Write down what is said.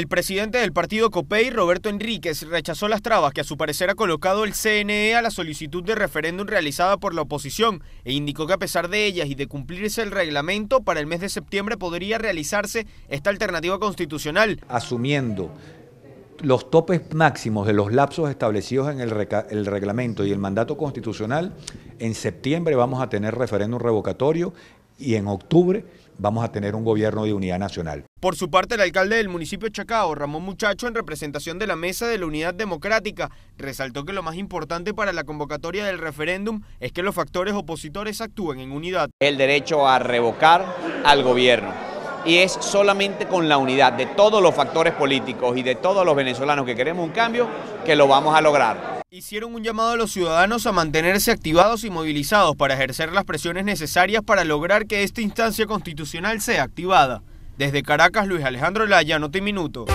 El presidente del partido COPEI, Roberto Enríquez, rechazó las trabas que a su parecer ha colocado el CNE a la solicitud de referéndum realizada por la oposición e indicó que a pesar de ellas y de cumplirse el reglamento, para el mes de septiembre podría realizarse esta alternativa constitucional. Asumiendo los topes máximos de los lapsos establecidos en el, el, reglamento y el mandato constitucional, en septiembre vamos a tener referéndum revocatorio y en octubre vamos a tener un gobierno de unidad nacional. Por su parte, el alcalde del municipio de Chacao, Ramón Muchacho, en representación de la Mesa de la Unidad Democrática, resaltó que lo más importante para la convocatoria del referéndum es que los factores opositores actúen en unidad. El derecho a revocar al gobierno. Y es solamente con la unidad de todos los factores políticos y de todos los venezolanos que queremos un cambio que lo vamos a lograr. Hicieron un llamado a los ciudadanos a mantenerse activados y movilizados para ejercer las presiones necesarias para lograr que esta instancia constitucional sea activada. Desde Caracas, Luis Alejandro Laya, Noti Minuto.